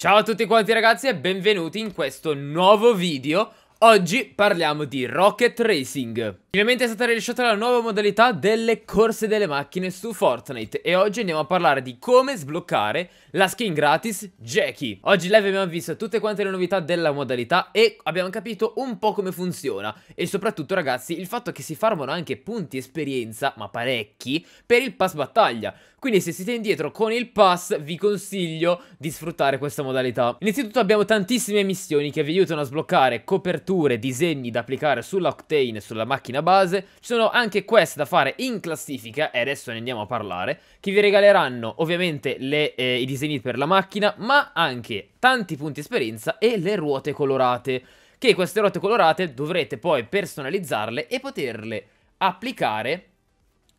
Ciao a tutti quanti ragazzi e benvenuti in questo nuovo video Oggi parliamo di Rocket Racing. Finalmente è stata rilasciata la nuova modalità delle corse delle macchine su Fortnite e oggi andiamo a parlare di come sbloccare la skin gratis Jackie. Oggi live abbiamo visto tutte quante le novità della modalità e abbiamo capito un po' come funziona e soprattutto ragazzi il fatto che si farmano anche punti esperienza, ma parecchi, per il pass battaglia. Quindi se siete indietro con il pass vi consiglio di sfruttare questa modalità. Innanzitutto abbiamo tantissime missioni che vi aiutano a sbloccare coperture coperture, disegni da applicare sull'Octane e sulla macchina base, ci sono anche quest da fare in classifica, e adesso ne andiamo a parlare, che vi regaleranno ovviamente le, eh, i disegni per la macchina, ma anche tanti punti esperienza e le ruote colorate, che queste ruote colorate dovrete poi personalizzarle e poterle applicare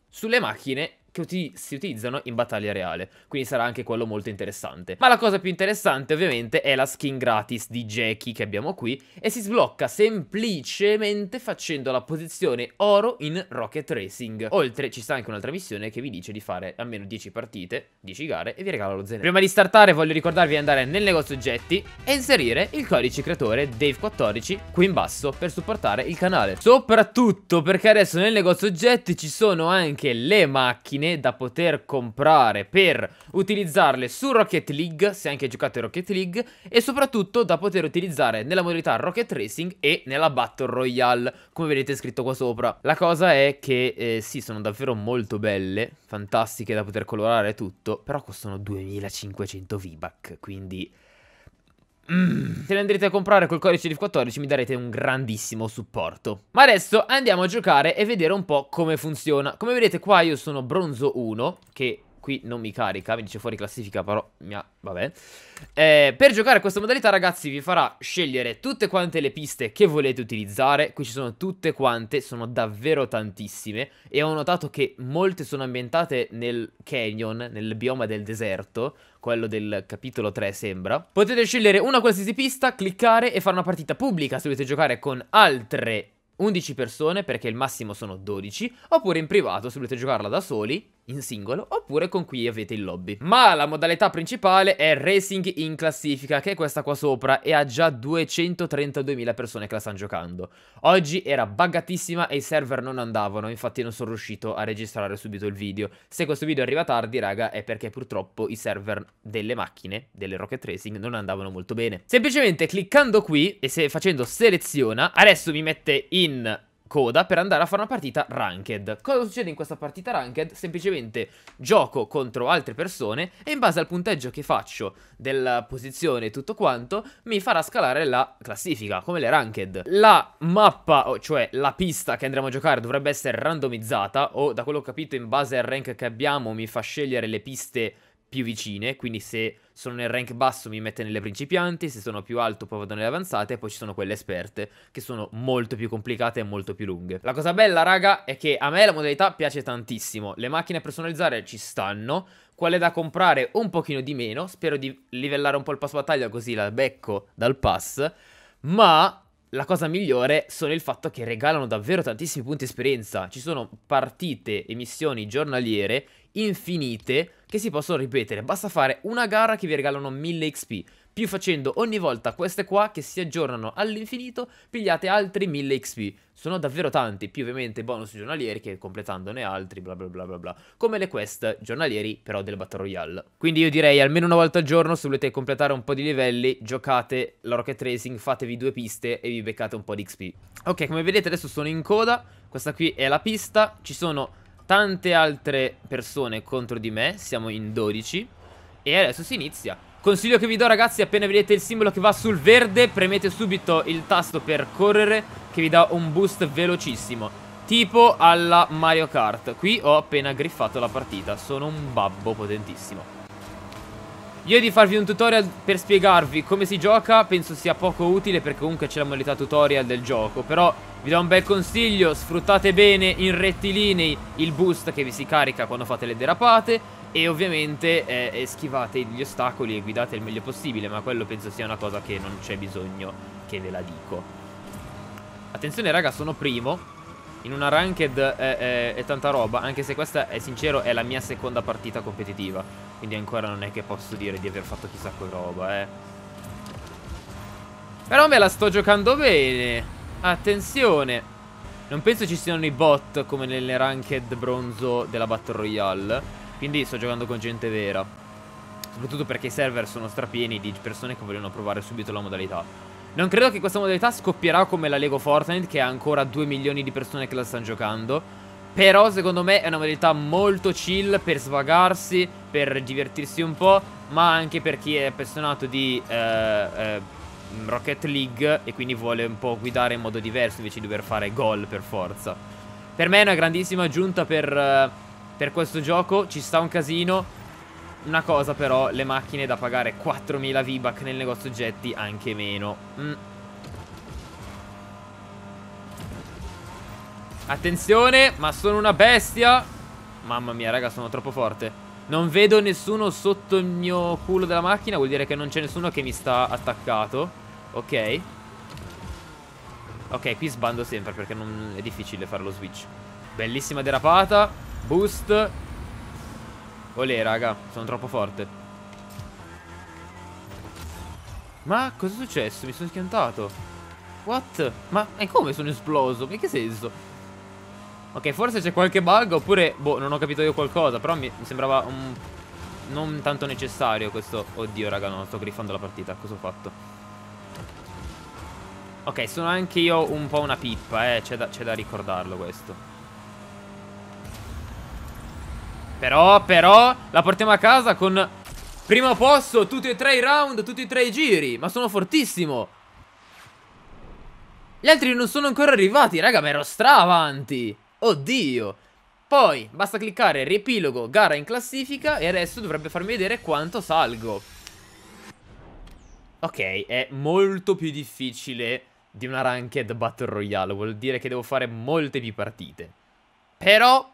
sulle macchine che uti si utilizzano in battaglia reale, quindi sarà anche quello molto interessante. Ma la cosa più interessante ovviamente è la skin gratis di Jackie che abbiamo qui e si sblocca semplicemente facendo la posizione oro in Rocket Racing. Oltre ci sta anche un'altra missione che vi dice di fare almeno 10 partite, 10 gare e vi regala lo zenero. Prima di startare voglio ricordarvi di andare nel negozio oggetti e inserire il codice creatore Dave14 qui in basso per supportare il canale. Soprattutto perché adesso nel negozio oggetti ci sono anche le macchine monetine da poter comprare per utilizzarle su Rocket League, se anche giocate Rocket League, e soprattutto da poter utilizzare nella modalità Rocket Racing e nella Battle Royale, come vedete scritto qua sopra. La cosa è che eh, sì, sono davvero molto belle, fantastiche da poter colorare tutto, però costano 2500 V-Buck, quindi... Mm. Se ne andrete a comprare col codice di 14 mi darete un grandissimo supporto. Ma adesso andiamo a giocare e vedere un po' come funziona. Come vedete qua io sono bronzo 1, che qui non mi carica, mi dice fuori classifica, però mia, vabbè. Eh, per giocare a questa modalità, ragazzi, vi farà scegliere tutte quante le piste che volete utilizzare. Qui ci sono tutte quante, sono davvero tantissime. E ho notato che molte sono ambientate nel canyon, nel bioma del deserto, quello del capitolo 3 sembra. Potete scegliere una qualsiasi pista, cliccare e fare una partita pubblica se volete giocare con altre 11 persone, perché il massimo sono 12, oppure in privato se volete giocarla da soli in singolo oppure con cui avete il lobby. Ma la modalità principale è Racing in classifica che è questa qua sopra e ha già 232.000 persone che la stanno giocando. Oggi era buggatissima e i server non andavano, infatti non sono riuscito a registrare subito il video. Se questo video arriva tardi raga è perché purtroppo i server delle macchine, delle Rocket Racing, non andavano molto bene. Semplicemente cliccando qui e se facendo seleziona, adesso mi mette in coda per andare a fare una partita ranked. Cosa succede in questa partita ranked? Semplicemente gioco contro altre persone e in base al punteggio che faccio della posizione e tutto quanto mi farà scalare la classifica, come le ranked. La mappa, cioè la pista che andremo a giocare dovrebbe essere randomizzata o da quello che ho capito in base al rank che abbiamo mi fa scegliere le piste più vicine, quindi se sono nel rank basso mi mette nelle principianti, se sono più alto poi vado nelle avanzate e poi ci sono quelle esperte che sono molto più complicate e molto più lunghe. La cosa bella raga è che a me la modalità piace tantissimo, le macchine a personalizzare ci stanno, quelle da comprare un pochino di meno, spero di livellare un po' il pass battaglia così la becco dal pass, ma la cosa migliore sono il fatto che regalano davvero tantissimi punti esperienza. Ci sono partite e missioni giornaliere infinite che si possono ripetere. Basta fare una gara che vi regalano 1000 XP, più facendo ogni volta queste qua che si aggiornano all'infinito, pigliate altri 1000 XP. Sono davvero tanti, più ovviamente bonus giornalieri che completandone altri, bla bla bla bla bla. Come le quest giornalieri però del Battle Royale. Quindi io direi almeno una volta al giorno, se volete completare un po' di livelli, giocate la Rocket Racing, fatevi due piste e vi beccate un po' di XP. Ok, come vedete adesso sono in coda, questa qui è la pista, ci sono tante altre persone contro di me, siamo in 12 e adesso si inizia. Consiglio che vi do ragazzi, appena vedete il simbolo che va sul verde, premete subito il tasto per correre che vi dà un boost velocissimo. Tipo alla Mario Kart. Qui ho appena griffato la partita, sono un babbo potentissimo. Io di farvi un tutorial per spiegarvi come si gioca penso sia poco utile perché comunque c'è la modalità tutorial del gioco, però vi do un bel consiglio, sfruttate bene in rettilinei il boost che vi si carica quando fate le derapate e ovviamente eh, schivate gli ostacoli e guidate il meglio possibile, ma quello penso sia una cosa che non c'è bisogno che ve la dico. Attenzione raga, sono primo. In una ranked è, eh, è, eh, è tanta roba, anche se questa, è sincero, è la mia seconda partita competitiva. Quindi ancora non è che posso dire di aver fatto chissà che roba, eh. Però me la sto giocando bene. Attenzione! Non penso ci siano i bot come nelle ranked bronzo della Battle Royale. Quindi sto giocando con gente vera. Soprattutto perché i server sono strapieni di persone che vogliono provare subito la modalità. Non credo che questa modalità scoppierà come la Lego Fortnite che ha ancora 2 milioni di persone che la stanno giocando. Però secondo me è una modalità molto chill per svagarsi, per divertirsi un po', ma anche per chi è appassionato di... Eh, eh, Mm, Rocket League e quindi vuole un po' guidare in modo diverso invece di dover fare gol per forza. Per me è una grandissima aggiunta per, eh, per questo gioco, ci sta un casino. Una cosa però, le macchine da pagare 4.000 V-Buck nel negozio oggetti anche meno. Mm. Attenzione, ma sono una bestia! Mamma mia, raga, sono troppo forte. Non vedo nessuno sotto il mio culo della macchina Vuol dire che non c'è nessuno che mi sta attaccato Ok Ok qui sbando sempre perché non è difficile fare lo switch Bellissima derapata Boost Olè raga sono troppo forte ma cosa è successo? Mi sono schiantato What? Ma come sono esploso? In che senso? Ok, forse c'è qualche bug oppure, boh, non ho capito io qualcosa, però mi, mi sembrava un... non tanto necessario questo... Oddio, raga, no, sto griffando la partita, cosa ho fatto? Ok, sono anche io un po' una pippa, eh, c'è da, da ricordarlo questo. Però, però, la portiamo a casa con primo posto, tutti e tre i round, tutti e tre i giri, ma sono fortissimo. Gli altri non sono ancora arrivati, raga, ma ero stra avanti. Oddio! Poi basta cliccare riepilogo, gara in classifica e adesso dovrebbe farmi vedere quanto salgo. Ok, è molto più difficile di una ranked battle royale, vuol dire che devo fare molte più partite. Però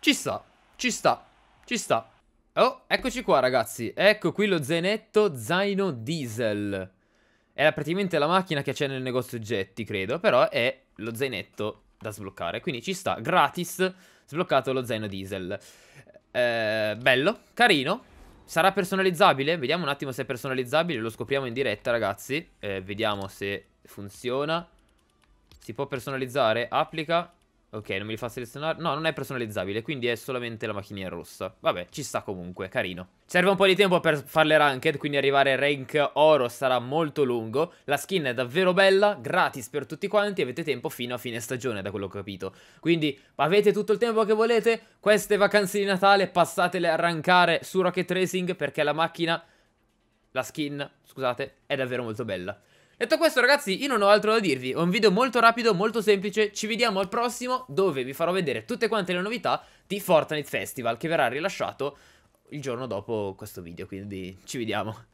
ci sta, ci sta, ci sta. Oh, eccoci qua ragazzi, ecco qui lo zainetto zaino diesel. Era praticamente la macchina che c'è nel negozio oggetti, credo, però è lo zainetto da sbloccare. Quindi ci sta, gratis, sbloccato lo zaino diesel. Eh, bello, carino. Sarà personalizzabile? Vediamo un attimo se è personalizzabile, lo scopriamo in diretta ragazzi. Eh, vediamo se funziona. Si può personalizzare, applica. Ok, non me li fa selezionare. No, non è personalizzabile, quindi è solamente la macchinina rossa. Vabbè, ci sta comunque, carino. Serve un po' di tempo per farle ranked, quindi arrivare a rank oro sarà molto lungo. La skin è davvero bella, gratis per tutti quanti, avete tempo fino a fine stagione, da quello che ho capito. Quindi avete tutto il tempo che volete, queste vacanze di Natale passatele a rankare su Rocket Racing perché la macchina, la skin, scusate, è davvero molto bella. Detto questo ragazzi io non ho altro da dirvi, è un video molto rapido, molto semplice, ci vediamo al prossimo dove vi farò vedere tutte quante le novità di Fortnite Festival che verrà rilasciato il giorno dopo questo video, quindi ci vediamo.